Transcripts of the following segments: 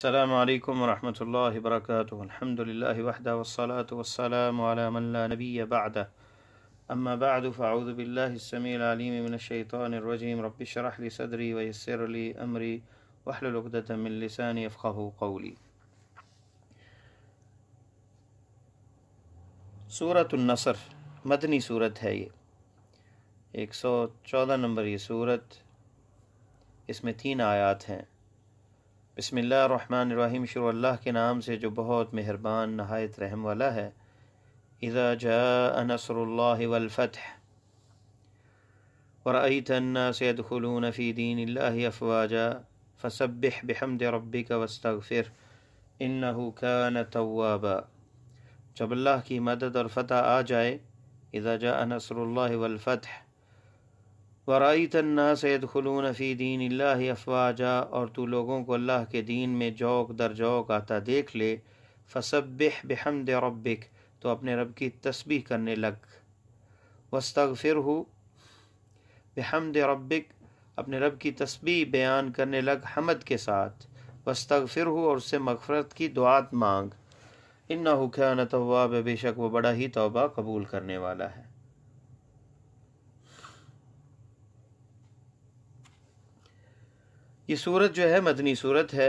السلام عليكم ورحمة الله وبركاته الحمد لله وحده والصلاة والسلام على من لا نبي بعده أما بعد فأعوذ بالله السميع العليم من الشيطان الرجيم رب اشرح لي صدري ويسر لي أمري واحلل عقدة من لساني يفقه قولي سورة النصر مدني سورة هي 114 نمبر یہ صورت اس میں تین آیات ہیں बसमीम शुरू के नाम से जो बहुत मेहरबान नहायत रहम वाला है इज़ा जा नसरल्लाफ़त वरतना सैदलून फ़ी दीन अफवाजा फ़सब बहमद रबी का वस्तफ़िर फिर कान तवाबा जब अल्लाह की मदद और फतेह आ जाए इज़ा जा नसरल्लाफ़त वरातन्नास यदखलून फ़ी दीन अल्लाह अफवाजा और तू लोगों को अल्लाह के दीन में जौक दर जौक आता देख ले फसब्बिह बेहमद रब्बिक तो अपने रब की तस्बी करने लग फिर हो बेहमद रबिक अपने रब की तस्बी बयान करने लग हमद के साथ फिर हो और उससे मफफ़रत की दुआत मांग इन्ना हुक्या नतवा बेशक वह बड़ा ही तोबा कबूल करने वाला है ये सूरत जो है मदनी सूरत है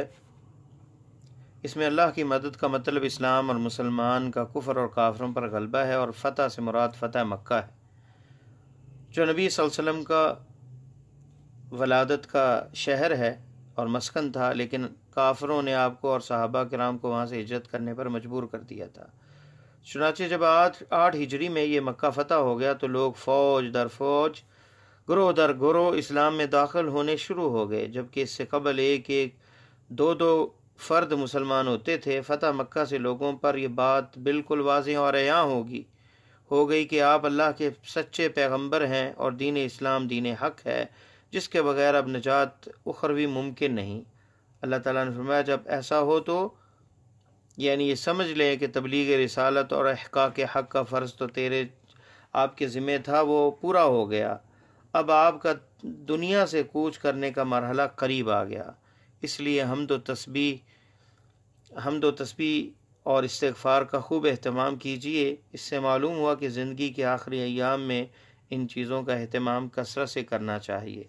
इसमें अल्लाह की मदद का मतलब इस्लाम और मुसलमान का कुफर और काफरों पर गलबा है और फ़तह से मुराद फ़तह मक्का है जो नबी वसल्लम का वलादत का शहर है और मस्कन था लेकिन काफरों ने आपको और साहबा के राम को वहाँ से हिजरत करने पर मजबूर कर दिया था चुनाचे जब आठ आठ हिजरी में ये मक्का फ़तह हो गया तो लोग फ़ौज दर फौज ग्रोह दर ग्रोह इस्लाम में दाखिल होने शुरू हो गए जबकि इससे कबल एक एक दो दो फ़र्द मुसलमान होते थे फ़तह मक्का से लोगों पर यह बात बिल्कुल वाज और यहाँ होगी हो गई कि आप अल्लाह के सच्चे पैगम्बर हैं और दीन इस्लाम दीन हक है जिसके बगैर अब निजात उखर भी मुमकिन नहीं अल्लाह ताला ने फरमाया जब ऐसा हो तो यानी ये समझ लें कि तबलीग रिसालत और अहका के हक का फ़र्ज़ तो तेरे आपके ज़िम्मे था वो पूरा हो गया अब आपका दुनिया से कूच करने का मरहला करीब आ गया इसलिए हम दो तो तस्बी हम दो तो तस्बी और इस्तफ़ार का खूब अहतमाम कीजिए इससे मालूम हुआ कि ज़िंदगी के आखिरी अयाम में इन चीज़ों का अहतमाम कसरत से करना चाहिए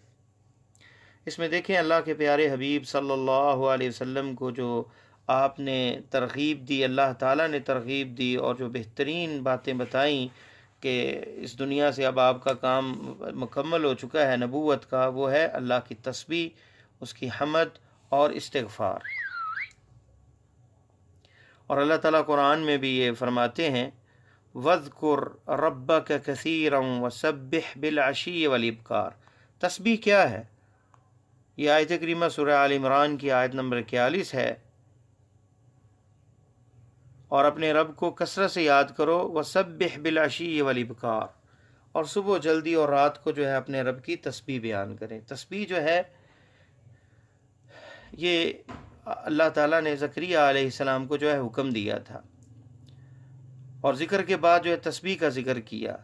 इसमें देखें अल्लाह के प्यारे हबीब सल्लल्लाहु अलैहि वसल्लम को जो आपने तरगीब दी अल्लाह ताला ने तरगीब दी और जो बेहतरीन बातें बताईं कि इस दुनिया से अब आपका काम मुकम्मल हो चुका है नबूत का वो है अल्लाह की तस्बी उसकी हमद और इस्तफ़ार और अल्लाह ताला कुरान में भी ये फरमाते हैं वज़कुर रब्बा का कसीर व सब बिलाशी वलीबकार तस्बी क्या है ये आयत करीमा सुर आल इमरान की आयत नंबर इक्यालीस है और अपने रब को कसरत से याद करो व सब ये वाली बकार और सुबह जल्दी और रात को जो है अपने रब की तस्बी बयान करें तस्बी जो है ये अल्लाह ताला ने जक्रिया आसमाम को जो है हुक्म दिया था और ज़िक्र के बाद जो है तस्बी का ज़िक्र किया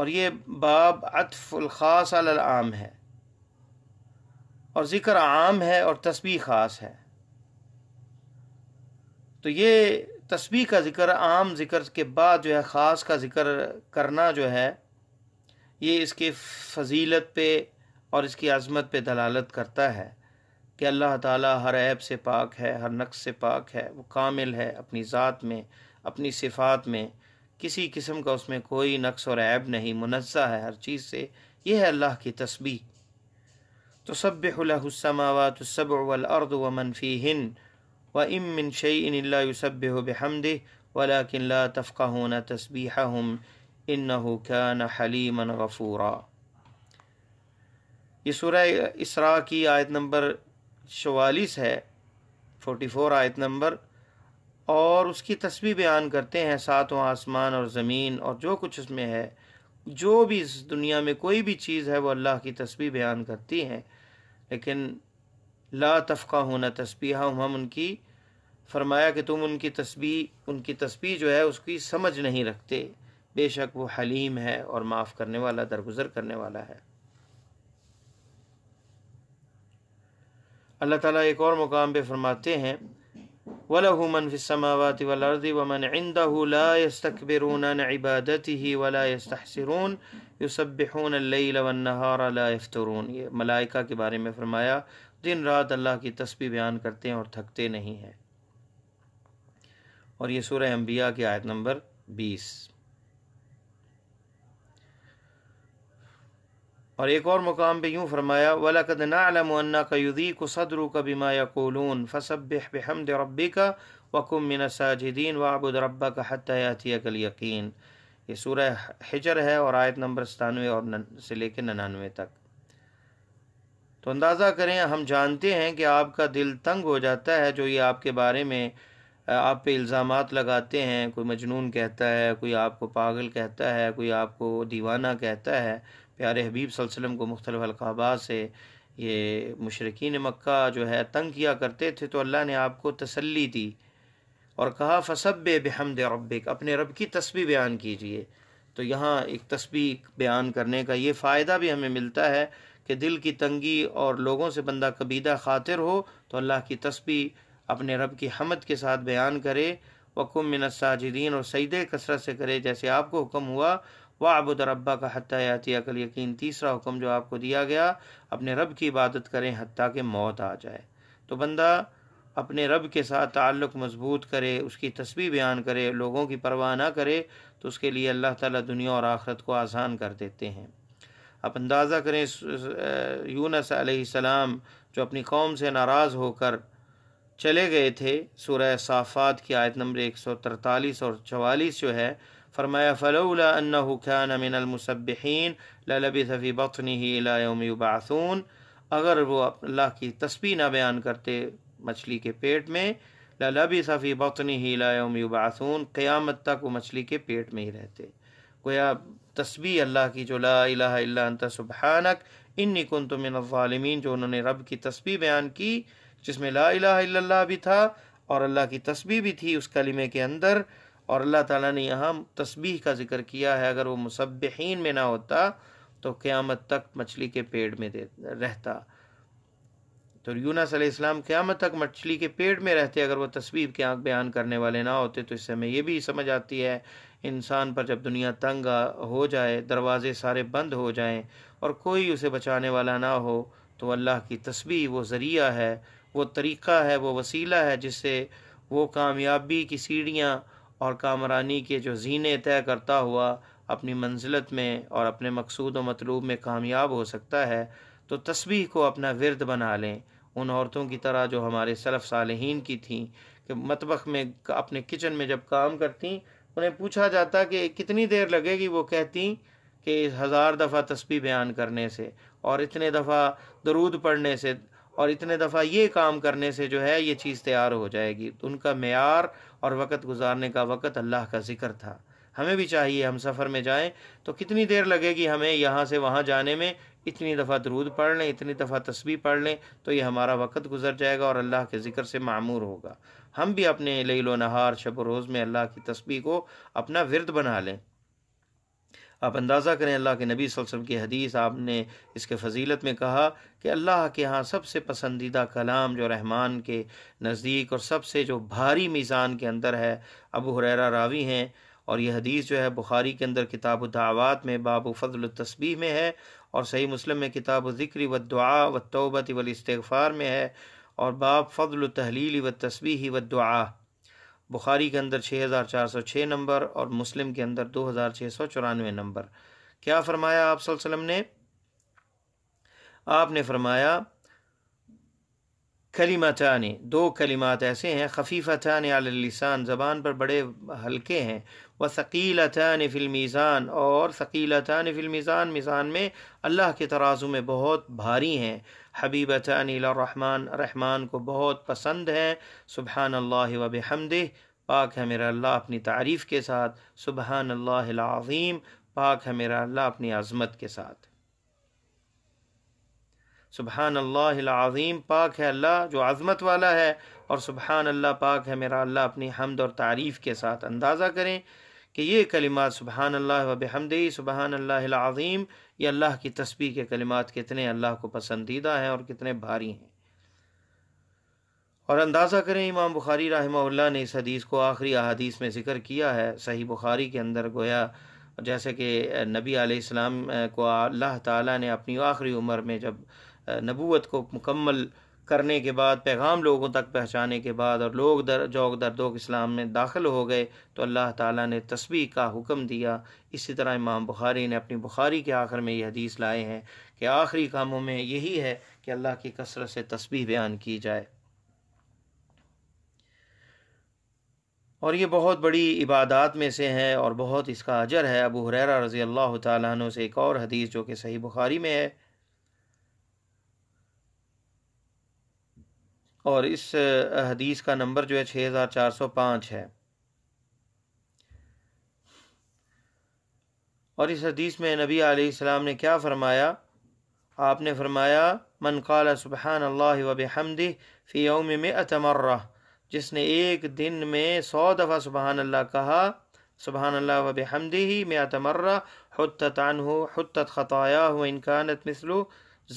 और ये बाब अतफ़ास आम है और ज़िक्र आम है और तस्बी ख़ास है तो ये तस्वीर का ज़िक्र आम ज़िक्र के बाद जो है ख़ास का ज़िक्र करना जो है ये इसके फजीलत पे और इसकी अज़मत पे दलालत करता है कि अल्लाह ताला हर ऐब से पाक है हर नक्स से पाक है वो कामिल है अपनी ज़ात में अपनी सिफात में किसी किस्म का उसमें कोई नक्स और ऐब नहीं मुनज़ा है हर चीज़ से यह है अल्लाह की तस्बी तो सब लहसमावत सब व मनफ़ी हिंद व इम मिन शई यूसब बहमद वला किला तफ़ा होना तस्बीहा हम क्या न हलीमन गफ़ूरा ये सूरह इसरा की आयत नंबर चवालीस है फोटी फ़ोर आयत नंबर और उसकी तस्वीर बयान करते हैं सातों आसमान और ज़मीन और जो कुछ उसमें है जो भी इस दुनिया में कोई भी चीज़ है वो अल्लाह की तस्वीर बयान करती हैं लेकिन ला तफ़ा होना तस्बीहा हम उनकी फरमाया कि तुम उनकी तस्बी उनकी तस्बी जो है उसकी समझ नहीं रखते बेशक वो हलीम है और माफ़ करने वाला दरगुजर करने वाला है अल्लाह ताला एक और मुकाम पे फरमाते हैं वलहु मन फ़िसमावात वलर्दि वमन इंदहु ला यस्तकबिरून अन इबादतिहि वला यस्तहसिरून युसब्बिहून अल्लैल वन नहार ला यफ्तरून ये मलाइका के बारे में फरमाया दिन रात अल्लाह की तस्वीर बयान करते हैं और थकते नहीं हैं और ये सूर्य अम्बिया की आयत नंबर बीस और एक और मुकाम पे यूँ फरमाया वाला नालमन्ना का युदी को सदरु का या कोलून फ़सब हमद रबी का वकुम मिनसाजिदीन वबुद रब्बा का हत्यातिया कल यकीन ये सूर्य हिजर है और आयत नंबर सतानवे और से लेकर ननानवे तक तो अंदाज़ा करें हम जानते हैं कि आपका दिल तंग हो जाता है जो ये आपके बारे में आप पे इल्ज़ाम लगाते हैं कोई मजनून कहता है कोई आपको पागल कहता है कोई आपको दीवाना कहता है प्यारे हबीब वसल्लम को मुख्तलिफ़ अलकाबा से ये मशरकिन मक्का जो है तंग किया करते थे तो अल्लाह ने आपको तसल्ली दी और कहा फसब बेहमद रबिक अपने रब की तस्वीर बयान कीजिए तो यहाँ एक तस्वीर बयान करने का ये फ़ायदा भी हमें मिलता है कि दिल की तंगी और लोगों से बंदा कबीदा खातिर हो तो अल्लाह की तस्वीर अपने रब की हमद के साथ बयान करे वकुम मिनसाजिदीन और सईद कसरत से करे जैसे आपको हुक्म हुआ व आबुद रब्बा का हती आती अकल यकीन तीसरा हुक्म जो आपको दिया गया अपने रब की इबादत करें हती के मौत आ जाए तो बंदा अपने रब के साथ ताल्लुक़ मजबूत करे उसकी तस्वीर बयान करे लोगों की परवाह ना करे तो उसके लिए अल्लाह ताला दुनिया और आखरत को आसान कर देते हैं आप अंदाज़ा करें यूनस आसमाम जो अपनी कौम से नाराज़ होकर चले गए थे सूर्य साफ़ात की आयत नंबर एक सौ तरतालीस और चवालीस जो है फरमाया फ़लौला ख्यान मिनलमसबिन ललबी सफ़ी बखनी अगर वो अल्लाह की तस्वीर ना बयान करते मछली के पेट में ललबी सफ़ी बखनी हिलाबासून क़्यामत तक वो मछली के पेट में ही रहते गोया तस्वी अल्लाह की जो लाला सुबहानक इन्नी कन तो मिनवालमीन जो उन्होंने रब की तस्बी बयान की जिसमें ला भी था और अल्लाह की तस्बी भी थी उस कलिमे के अंदर और अल्लाह ताला ने यहाँ तस्बीह का जिक्र किया है अगर वो मुसबहीन में ना होता तो क़्यामत तक मछली के पेड़ में रहता तो यूनस इस्लाम क़्यामत तक मछली के पेड़ में रहते अगर वो तस्वीर के आँख बयान करने वाले ना होते तो इससे हमें ये भी समझ आती है इंसान पर जब दुनिया तंग हो जाए दरवाज़े सारे बंद हो जाएं और कोई उसे बचाने वाला ना हो तो अल्लाह की तस्बी वो ज़रिया है वो तरीक़ा है वो वसीला है जिससे वो कामयाबी की सीढ़ियाँ और कामरानी के जो जीने तय करता हुआ अपनी मंजिलत में और अपने मकसूद व मतलूब में कामयाब हो सकता है तो तस्वीर को अपना विरद बना लें उन औरतों की तरह जो हमारे सलफ़ सालहीन की थी कि मतबक में अपने किचन में जब काम करती उन्हें पूछा जाता कि कितनी देर लगेगी वो कहती कि हज़ार दफ़ा तस्बी बयान करने से और इतने दफ़ा दरूद पढ़ने से और इतने दफ़ा ये काम करने से जो है ये चीज़ तैयार हो जाएगी तो उनका मैार और वक़्त गुजारने का वक़्त अल्लाह का ज़िक्र था हमें भी चाहिए हम सफ़र में जाएं तो कितनी देर लगेगी हमें यहाँ से वहाँ जाने में इतनी दफ़ा दरूद पढ़ लें इतनी दफ़ा तस्बी पढ़ लें तो ये हमारा वक़्त गुजर जाएगा और अल्लाह के ज़िक्र से मामूर होगा हम भी अपने लई नहार शब रोज़ में अल्लाह की तस्बी को अपना विरद बना लें आप अंदाज़ा करें अल्लाह के नबी वसम की हदीस आपने इसके फजीलत में कहा कि अल्लाह के यहाँ सबसे पसंदीदा कलाम जो रहमान के नज़दीक और सबसे जो भारी मीज़ान के अंदर है अबू हुररा रावी हैं और यह हदीस जो है बुखारी के अंदर किताब में बाबू फजल तस्बी में है और सही मुस्लिम में किताब ज़िक्र व दुआ व तोबत व इस्तफ़ार में है और बाप फ़ल तहलील व तस्बी व दुआ बुखारी के अंदर छः हज़ार चार सौ छः नंबर और मुस्लिम के अंदर दो हज़ार छः सौ चौरानवे नंबर क्या फ़रमाया आप वसल्लम ने आपने फरमाया कलीमतान दो कलिमात ऐसे हैं खफीफा खफीफ़तान अलसान ज़बान पर बड़े हल्के हैं व शकीलतान फ़िल्मीज़ान और शकीलतान फ़िल्मीज़ान मिज़ान में अल्लाह के तराजू में बहुत भारी हैं हबीबतान रहमान रहमान को बहुत पसंद हैं सुबहान अल्लाह वब हमद पाक है मेरा अल्लाह अपनी तारीफ़ के साथ सुबहान अल्लाह पाक है मेरा अल्लाह अपनी आज़मत के साथ सुबहान अल्लाज़ीम पाक है अल्लाह जो आज़मत वाला है और सुबहान अल्लाह पाक है मेरा अल्लाह अपनी हमद और तारीफ़ के साथ अंदाज़ा करें कि ये कलिमात सुबहान अल्लाह हमदई सुबहान अल्लाज़ीम ये अल्लाह की तस्बी के कलिमात कितने अल्लाह को पसंदीदा हैं और कितने भारी हैं और अंदाज़ा करें इमाम बुखारी रहमा ने इस हदीस को आखिरी अदीस में ज़िक्र किया है सही बुखारी के अंदर गोया जैसे कि नबी आलाम को अल्लाह ताली ने अपनी आखिरी उम्र में जब नबूत को मुकम्मल करने के बाद पैगाम लोगों तक पहुँचाने के बाद और लोग दर जौक दरदोक इस्लाम में दाखिल हो गए तो अल्लाह ताला ने तस्वीर का हुक्म दिया इसी तरह इमाम बुखारी ने अपनी बुखारी के आखिर में ये हदीस लाए हैं कि आखिरी कामों में यही है कि अल्लाह की कसरत से तस्वीर बयान की जाए और ये बहुत बड़ी इबादत में से है और बहुत इसका अजर है अबू हुररा रज़ी अल्लाह तु से एक और हदीस जो कि सही बुखारी में है और इस हदीस का नंबर जो है छः हज़ार चार सौ पाँच है और इस हदीस में नबी आलाम ने क्या फ़रमाया आपने फ़रमाया मन कल सुबहान अल्लाह वबहमदी फ़ी यौम में अतमर्रा जिसने एक दिन में सौ दफ़ा सुबहान अल्लाह कहा सुबहान अल्लाह वबहमदी ही में अतमर्रा हततान हो हत हो इनकानत मिसलू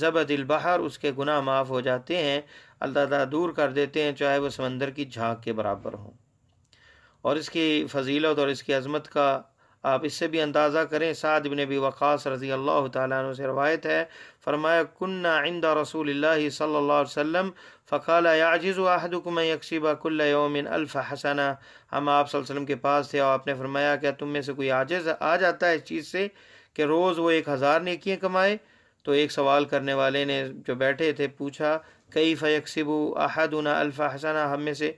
ज़बदिल बहर उसके गुनाह माफ़ हो जाते हैं अल्लाह दूर कर देते हैं चाहे वह समंदर की झाग के बराबर हों और इसकी फजीलत और इसकी अजमत का आप इससे भी अंदाज़ा करें साद बिन भी वक़ास रजी अल्लाह तु से रवायत है फरमाया कुन्ना आइंदा रसूल सल्ला वम फ़ाल याजिज़ आहदुकम यकसीबा कुल्ल योमिन अल्फ़ हसना हम आप वसल्लम के पास थे और आपने फरमाया क्या तुम में से कोई आजिज़ आ जाता है इस चीज़ से कि रोज़ वो एक हज़ार नेकियाँ कमाए तो एक सवाल करने वाले ने जो बैठे थे पूछा कई फ़यकसिबू अहदना अल्फ़ा हसना हम में से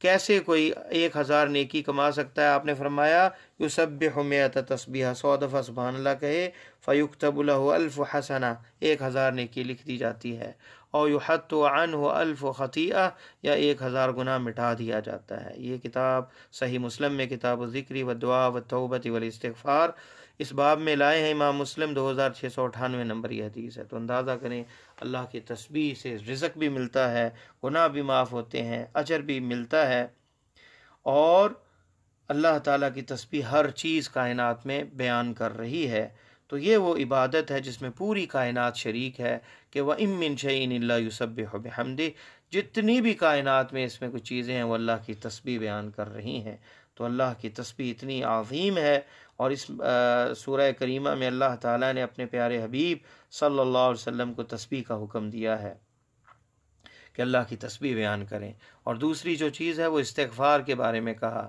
कैसे कोई एक हज़ार नेकी कमा सकता है आपने फरमाया यु सब हमेत तस्बी सौ दफ़ा सुबहानला कहे फ़युक तबुल्फ़ हसना एक हज़ार नेकी लिख दी जाती है और यू हत अन हो अल्फ़ ख़तिया या एक हज़ार गुना मिटा दिया जाता है ये किताब सही मुस्लिम में किताब ज़िक्री व दुआ व तोबती वल इस्तफ़ार इस बाब में लाए हैं इमाम मुस्लिम दो हज़ार छः सौ अठानवे नंबर यह हदीस है तो अंदाज़ा करें अल्लाह की तस्बी से रिजक भी मिलता है गुनाह भी माफ़ होते हैं अजर भी मिलता है और अल्लाह ताला की तस्बी हर चीज़ कायनात में बयान कर रही है तो ये वो इबादत है जिसमें पूरी कायनात शरीक है कि वह इमिन शैन यूसब हमदे जितनी भी कायनात में इसमें कुछ चीज़ें हैं वो अल्लाह की तस्बी बयान कर रही हैं तो अल्लाह की तस्बी इतनी अजीम है और इस सूर करीमा में अल्लाह ताला ने अपने प्यारे हबीब सल्लल्लाहु अलैहि वसल्लम को तस्बी का हुक्म दिया है कि अल्लाह की तस्बी बयान करें और दूसरी जो चीज़ है वो इस्तफ़ार के बारे में कहा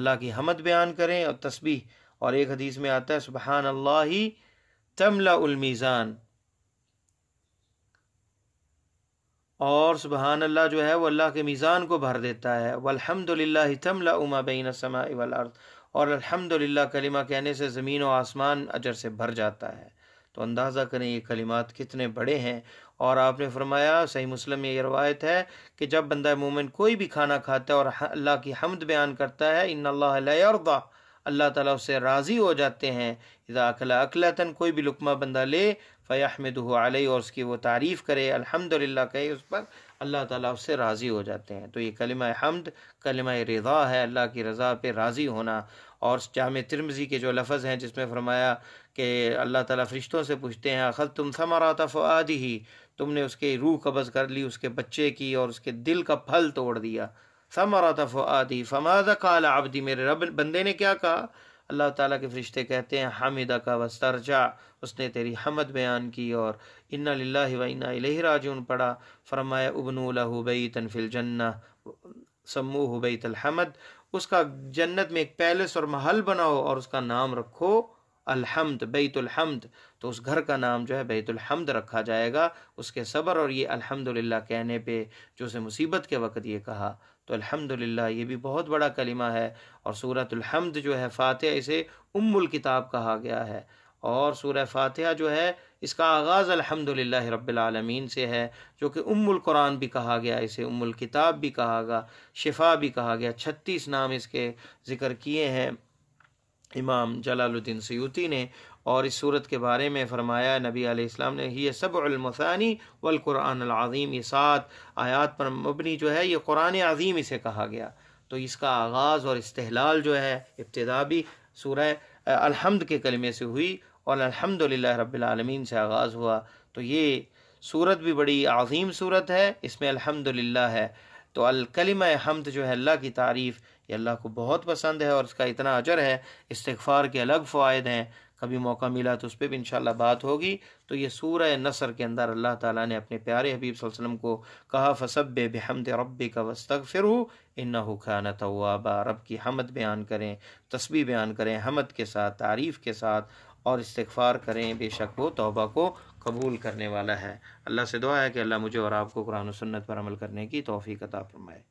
अल्लाह की हमद बयान करें और तस्बी और एक हदीस में आता है सुबहान अल्ला तमला उलमीज़ान और सुबहान अल्लाह जो है वो अल्लाह के मीज़ान को भर देता है वलहमदिल्ला तमला उमा बैन समा वल और अल्हम्दुलिल्लाह कलिमा कहने से ज़मीन व आसमान अजर से भर जाता है तो अंदाज़ा करें ये कलिमात कितने बड़े हैं और आपने फरमाया सही मुस्लिम में ये रवायत है कि जब बंदा मोमिन कोई भी खाना खाता है और अल्लाह की हमद बयान करता है इन अल्लाह अल्लाह ताला उससे राज़ी हो जाते हैं इदा अकला अकलातन कोई भी लुकमा बंदा ले फ़याहमद आलई और उसकी वो तारीफ़ करे अल्हम्दुलिल्लाह कहे उस पर अल्लाह ताला उससे राज़ी हो जाते हैं तो ये कलम हमद कलम रज़ा है अल्लाह की रज़ा पे राज़ी होना और जाम तिरमजी के जो लफ्ज़ हैं जिसमें फरमाया कि अल्लाह ताला फ़रिश्तों से पूछते हैं अखल तुम समराता आदि ही तुमने उसके रूह कब्ज़ कर ली उसके बच्चे की और उसके दिल का फल तोड़ दिया समराता आदि फमाजा काला आबदी मेरे रब बंदे ने क्या कहा अल्लाह ताला के फ़रिश्ते कहते हैं हामिदा का वस्तरजा उसने तेरी हमद बयान की और इन्ना लिल्लाहि व इन्ना इलैहि राजिऊन पढ़ा फरमाया उबनू लहु बैतन फिल जन्ना समू हुबई हमद उसका जन्नत में एक पैलेस और महल बनाओ और उसका नाम रखो अलहमद हमद तो उस घर का नाम जो है हमद रखा जाएगा उसके सब्र और ये अल्हम्दुलिल्लाह कहने पे जो उसे मुसीबत के वक्त ये कहा तो अल्हम्दुलिल्लाह ये भी बहुत बड़ा कलिमा है और सूरतलहमद जो है फ़ातह इसे उम्मुल किताब कहा गया है और सूरह फातिहा जो है इसका आगाज़ अल्हम्दुलिल्लाह रबालमीन से है जो कि उम्मुल कुरान भी कहा गया इसे उम्मुल किताब भी कहा गया शिफा भी कहा गया छत्तीस नाम इसके ज़िक्र किए हैं इमाम जलालुद्दीन सयूती ने और इस सूरत के बारे में फरमाया नबी आलाम ने ही सब अलमसानी वलकुरान ये सात आयात पर मबनी जो है ये कुरान आज़ीम इसे कहा गया तो इसका आगाज़ और इस्तेलाल जो है इब्तदा भी सूरह अलहमद के कलमे से हुई और अल्हम्दुलिल्लाह रबालमीन से आगाज़ हुआ तो ये सूरत भी बड़ी अजीम सूरत है इसमें अलहमदिल्ला है तो अलकलम हमद जो है अल्लाह की तारीफ़ ये अल्लाह को बहुत पसंद है और इसका इतना अजर है इस्तफ़ार के अलग फ़वाद हैं कभी मौका मिला तो उस पर भी इन बात होगी तो ये सूर नसर के अंदर अल्लाह ताला ने अपने प्यारे हबीब वसल्लम को कहा फसब बेहमद रब का वस्तक फिर इन्ना खाना तवाबा रब की हमद बयान करें तस्बी बयान करें हमद के साथ तारीफ़ के साथ और इस्तफ़ार करें बेशक वो तोबा को कबूल करने वाला है अल्लाह से दुआ है कि अल्लाह मुझे और आपको कुरान सन्नत पर अमल करने की तोफ़ी कता फरमाए